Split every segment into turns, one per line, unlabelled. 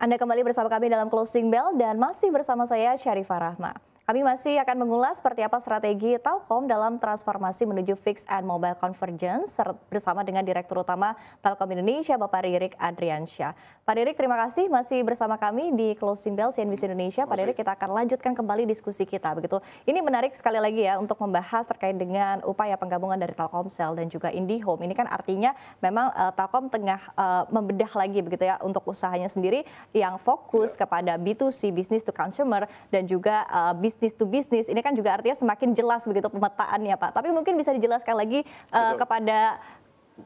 Anda kembali bersama kami dalam Closing Bell dan masih bersama saya Syarifah Rahma. Kami masih akan mengulas seperti apa strategi Telkom dalam transformasi menuju fixed and mobile convergence bersama dengan Direktur Utama Telkom Indonesia Bapak Ririk Adriansyah. Pak Ririk, terima kasih masih bersama kami di Closing Bell CNBC Indonesia. Pak Ririk, kita akan lanjutkan kembali diskusi kita begitu. Ini menarik sekali lagi ya untuk membahas terkait dengan upaya penggabungan dari Telkomsel dan juga IndiHome. Ini kan artinya memang uh, Telkom tengah uh, membedah lagi begitu ya untuk usahanya sendiri yang fokus iya. kepada B2C, bisnis to consumer dan juga uh, eh, bisnis bisnis to bisnis ini kan juga artinya semakin jelas begitu pemetaannya Pak. Tapi mungkin bisa dijelaskan lagi uh, kepada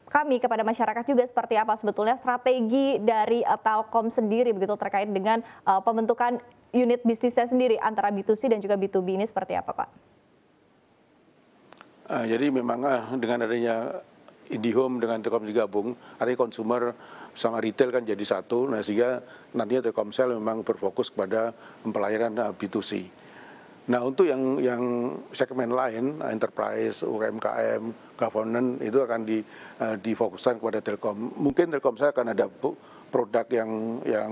kami kepada masyarakat juga seperti apa sebetulnya strategi dari uh, Telkom sendiri begitu terkait dengan uh, pembentukan unit bisnisnya sendiri antara B2C dan juga B2B ini seperti apa Pak?
Uh, jadi memang uh, dengan adanya IndiHome dengan Telkom digabung, artinya consumer sama retail kan jadi satu, nah sehingga nantinya Telkomsel memang berfokus kepada pelayanan B2C. Nah untuk yang yang segmen lain, enterprise, UMKM, governance itu akan di, uh, difokuskan kepada Telkom. Mungkin Telkom saya akan ada produk yang yang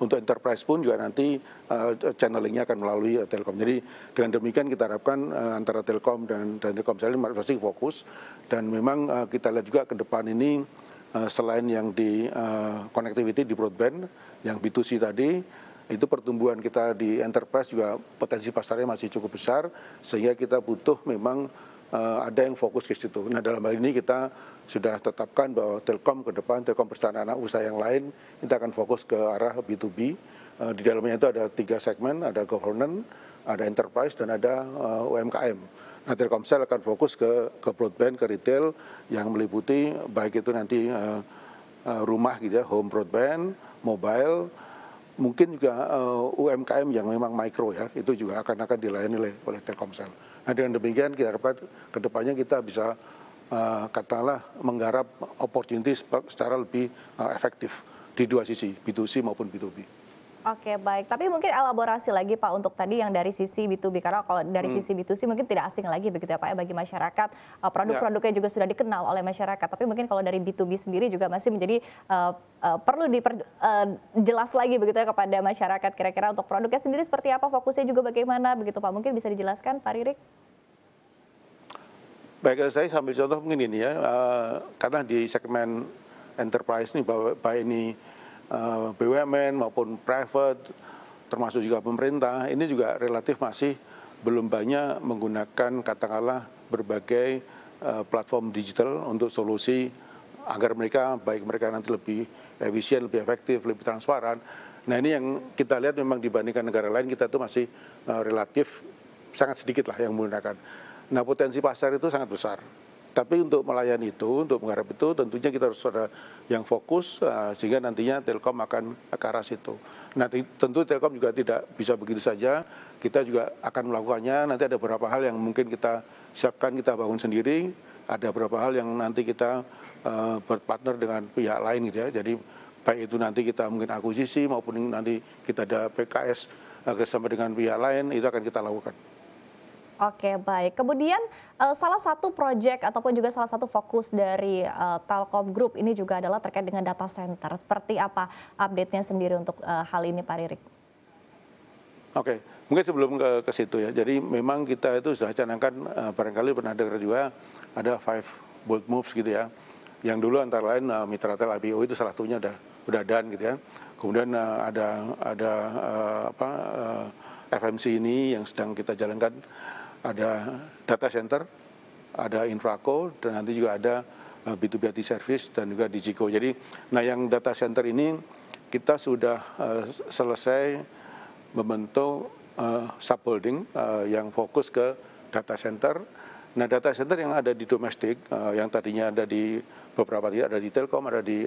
untuk enterprise pun juga nanti uh, channelingnya akan melalui uh, Telkom. Jadi dengan demikian kita harapkan uh, antara Telkom dan dan telkom saya pasti fokus dan memang uh, kita lihat juga ke depan ini uh, selain yang di uh, connectivity di broadband yang B2C tadi itu pertumbuhan kita di enterprise juga potensi pasarnya masih cukup besar sehingga kita butuh memang uh, ada yang fokus ke situ. Nah dalam hal ini kita sudah tetapkan bahwa Telkom ke depan, Telkom perusahaan anak usaha yang lain, kita akan fokus ke arah B2B. Uh, eh, di dalamnya itu ada tiga segmen, ada governance, ada enterprise, dan ada uh, eh, UMKM. Nah Telkomsel akan fokus ke, ke broadband, ke retail yang meliputi baik itu nanti uh, rumah gitu ya, home broadband, mobile, mungkin juga uh, eh, UMKM yang memang mikro ya itu juga akan akan dilayani oleh, oleh Telkomsel. Nah dengan demikian kita dapat kedepannya kita bisa uh, eh, katalah menggarap opportunity secara lebih uh, efektif di dua sisi B2C maupun B2B.
Oke baik, tapi mungkin elaborasi lagi Pak untuk tadi yang dari sisi B2B karena kalau dari hmm. sisi B2C mungkin tidak asing lagi begitu ya Pak ya bagi masyarakat eh, produk-produknya ya. juga sudah dikenal oleh masyarakat. Tapi mungkin kalau dari B2B sendiri juga masih menjadi uh, uh, perlu diperjelas uh, lagi begitu ya kepada masyarakat kira-kira untuk produknya sendiri seperti apa fokusnya juga bagaimana begitu Pak mungkin bisa dijelaskan Pak Ririk?
Baik saya sambil contoh mungkin ini ya uh, karena di segmen enterprise ini bahwa ini Eh, BUMN maupun private termasuk juga pemerintah ini juga relatif masih belum banyak menggunakan katakanlah berbagai eh, platform digital untuk solusi agar mereka baik mereka nanti lebih efisien, lebih efektif, lebih transparan. Nah ini yang kita lihat memang dibandingkan negara lain kita itu masih eh, relatif sangat sedikit lah yang menggunakan. Nah potensi pasar itu sangat besar. Tapi untuk melayani itu, untuk menggarap itu tentunya kita harus ada yang fokus eh, sehingga nantinya Telkom akan ke arah situ. Nanti tentu Telkom juga tidak bisa begitu saja. Kita juga akan melakukannya. Nanti ada beberapa hal yang mungkin kita siapkan, kita bangun sendiri. Ada beberapa hal yang nanti kita eh, berpartner dengan pihak lain gitu ya. Jadi baik itu nanti kita mungkin akuisisi maupun nanti kita ada PKS eh, kerjasama dengan pihak lain itu akan kita lakukan.
Oke baik. Kemudian eh, salah satu proyek ataupun juga salah satu fokus dari eh, Telkom Group ini juga adalah terkait dengan data center. Seperti apa update-nya sendiri untuk eh, hal ini Pak Ririk?
Oke, mungkin sebelum ke, ke situ ya. Jadi memang kita itu sudah canangkan uh, barangkali pernah dengar juga ada five bold moves gitu ya. Yang dulu antara lain mitra Tel IPO itu salah satunya udah ada bedadaan gitu ya. Kemudian ada ada apa FMC ini yang sedang kita jalankan ada data center, ada Infraco, dan nanti juga ada eh, B2B IT Service dan juga Digico. Jadi, nah yang data center ini kita sudah eh, selesai membentuk uh, subholding yang fokus ke data center. Nah, data center yang ada di domestik, yang tadinya ada di beberapa ada di Telkom, ada di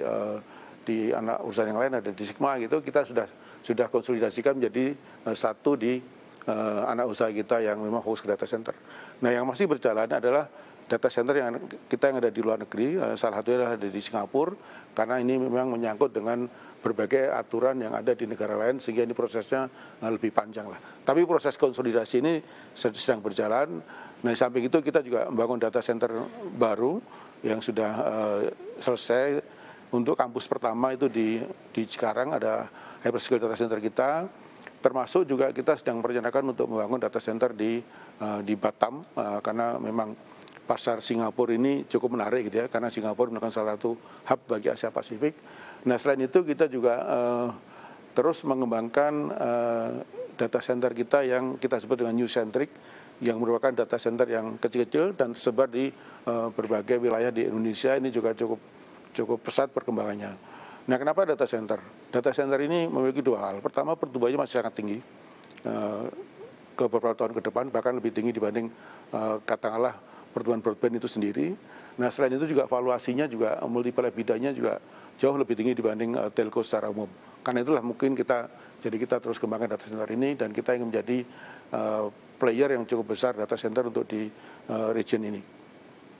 di anak usaha yang lain, ada di Sigma gitu, kita sudah sudah konsolidasikan menjadi eh, satu di eh, anak usaha kita yang memang fokus ke data center. Nah, yang masih berjalan adalah data center yang kita yang ada di luar negeri, eh, salah satunya adalah ada di Singapura, karena ini memang menyangkut dengan berbagai aturan yang ada di negara lain, sehingga ini prosesnya lebih panjang lah. Tapi proses konsolidasi ini sedang berjalan. Nah, samping itu kita juga membangun data center baru yang sudah selesai untuk kampus pertama itu di di Cikarang ada hyperscale data center kita termasuk juga kita sedang merencanakan untuk membangun data center di uh, di Batam uh, karena memang pasar Singapura ini cukup menarik gitu ya karena Singapura merupakan salah satu hub bagi Asia Pasifik. Nah selain itu kita juga uh, terus mengembangkan uh, data center kita yang kita sebut dengan new centric yang merupakan data center yang kecil-kecil dan tersebar di uh, berbagai wilayah di Indonesia ini juga cukup cukup pesat perkembangannya. Nah, kenapa data center? Data center ini memiliki dua hal. Pertama, pertumbuhannya masih sangat tinggi. Eh, ke beberapa tahun ke depan bahkan lebih tinggi dibanding eh, katakanlah pertumbuhan broadband itu sendiri. Nah, selain itu juga valuasinya juga multiple bidanya juga jauh lebih tinggi dibanding eh, telco secara umum. Karena itulah mungkin kita jadi kita terus kembangkan data center ini dan kita ingin menjadi player yang cukup besar data center untuk di region ini.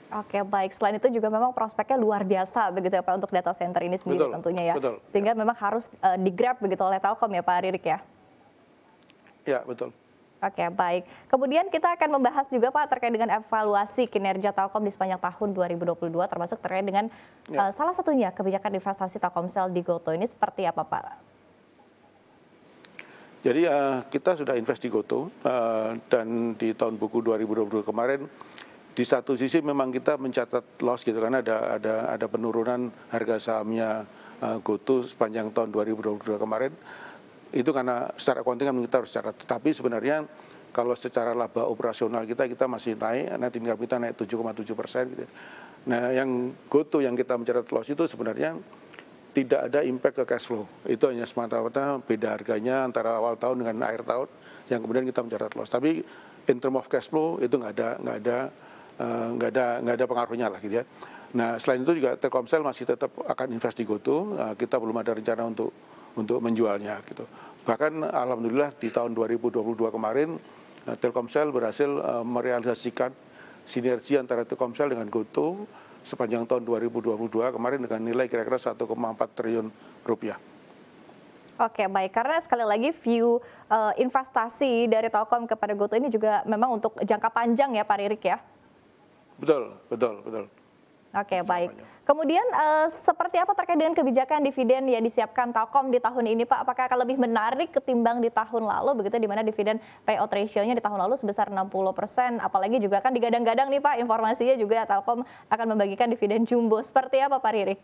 Oke baik, selain itu juga memang prospeknya luar biasa begitu ya Pak untuk data center ini sendiri betul, tentunya ya. Betul, Sehingga ya. memang harus uh, digrab begitu oleh Telkom ya Pak Ririk ya. Ya betul. Oke baik, kemudian kita akan membahas juga Pak terkait dengan evaluasi kinerja Telkom di sepanjang tahun 2022 termasuk terkait dengan ya. uh, salah satunya kebijakan investasi Telkomsel di Goto ini seperti apa Pak?
Jadi uh, kita sudah invest di Goto uh, dan di tahun buku 2022 kemarin di satu sisi memang kita mencatat loss gitu karena ada ada ada penurunan harga sahamnya uh, GoTo sepanjang tahun 2022 kemarin itu karena secara accounting kan kita harus catat tapi sebenarnya kalau secara laba operasional kita kita masih naik net income kita naik 7,7 persen gitu. Nah yang GoTo yang kita mencatat loss itu sebenarnya tidak ada impact ke cash flow. Itu hanya semata-mata beda harganya antara awal tahun dengan akhir tahun yang kemudian kita mencatat loss. Tapi in term of cash flow itu nggak ada nggak ada Eh, nggak ada nggak ada pengaruhnya lah gitu ya. Nah selain itu juga Telkomsel masih tetap akan invest di GoTo. Uh, kita belum ada rencana untuk untuk menjualnya gitu. Bahkan alhamdulillah di tahun 2022 kemarin uh, Telkomsel berhasil uh, merealisasikan sinergi antara Telkomsel dengan GoTo sepanjang tahun 2022 kemarin dengan nilai kira-kira 1,4 triliun rupiah.
Oke baik, karena sekali lagi view uh, investasi dari Telkom kepada GoTo ini juga memang untuk jangka panjang ya Pak Ririk ya?
Betul, betul, betul.
Oke, okay, baik. Kemudian uh, seperti apa terkait dengan kebijakan dividen yang disiapkan Telkom di tahun ini, Pak? Apakah akan lebih menarik ketimbang di tahun lalu begitu di mana dividen payout ratio-nya di tahun lalu sebesar 60%, apalagi juga kan digadang-gadang nih, Pak, informasinya juga Telkom akan membagikan dividen jumbo. Seperti apa, Pak Ririk?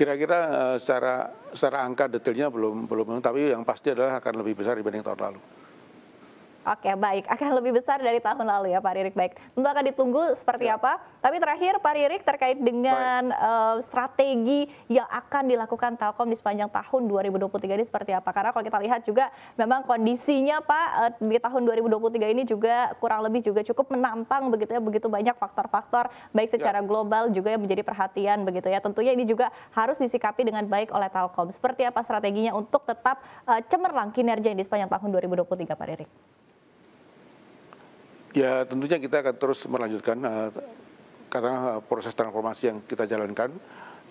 Kira-kira uh, secara secara angka detailnya belum belum tapi yang pasti adalah akan lebih besar dibanding tahun lalu.
Oke, baik. Akan lebih besar dari tahun lalu ya Pak Ririk. Baik. Tentu akan ditunggu seperti ya. apa. Tapi terakhir Pak Ririk terkait dengan uh, strategi yang akan dilakukan Telkom di sepanjang tahun 2023 ini seperti apa? Karena kalau kita lihat juga memang kondisinya Pak uh, di tahun 2023 ini juga kurang lebih juga cukup menantang begitu ya begitu banyak faktor-faktor baik ya. secara ya. global juga yang menjadi perhatian begitu ya. Tentunya ini juga harus disikapi dengan baik oleh Telkom. Seperti apa strateginya untuk tetap uh, cemerlang kinerja di sepanjang tahun 2023 Pak Ririk?
Ya tentunya kita akan terus melanjutkan uh, katakanlah eh, proses transformasi yang kita jalankan.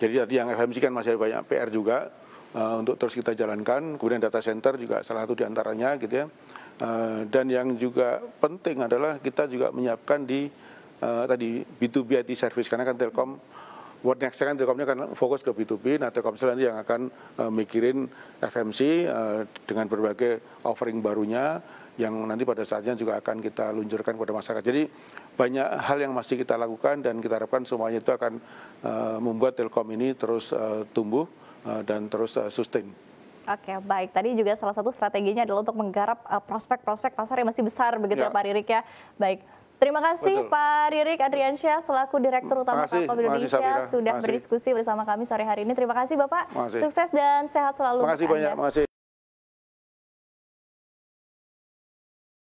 Jadi tadi yang FMC kan masih ada banyak PR juga uh, untuk terus kita jalankan. Kemudian data center juga salah satu diantaranya gitu ya. Uh, dan yang juga penting adalah kita juga menyiapkan di uh, tadi B2B IT service karena kan Telkom buat next kan Telkomnya akan fokus ke B2B, nah Telkomsel nanti yang akan uh, mikirin FMC uh, eh, dengan berbagai offering barunya yang nanti pada saatnya juga akan kita luncurkan kepada masyarakat. Jadi banyak hal yang masih kita lakukan dan kita harapkan semuanya itu akan uh, membuat Telkom ini terus uh, tumbuh uh, dan terus uh, sustain.
Oke, baik. Tadi juga salah satu strateginya adalah untuk menggarap prospek-prospek uh, pasar yang masih besar begitu ya, ya. Pak Ririk ya. Baik. Terima kasih Betul. Pak Ririk Adriansyah selaku Direktur Utama Telkom Indonesia makasih, sudah berdiskusi bersama kami sore hari ini. Terima kasih Bapak, makasih. sukses dan sehat selalu. Terima kasih banyak,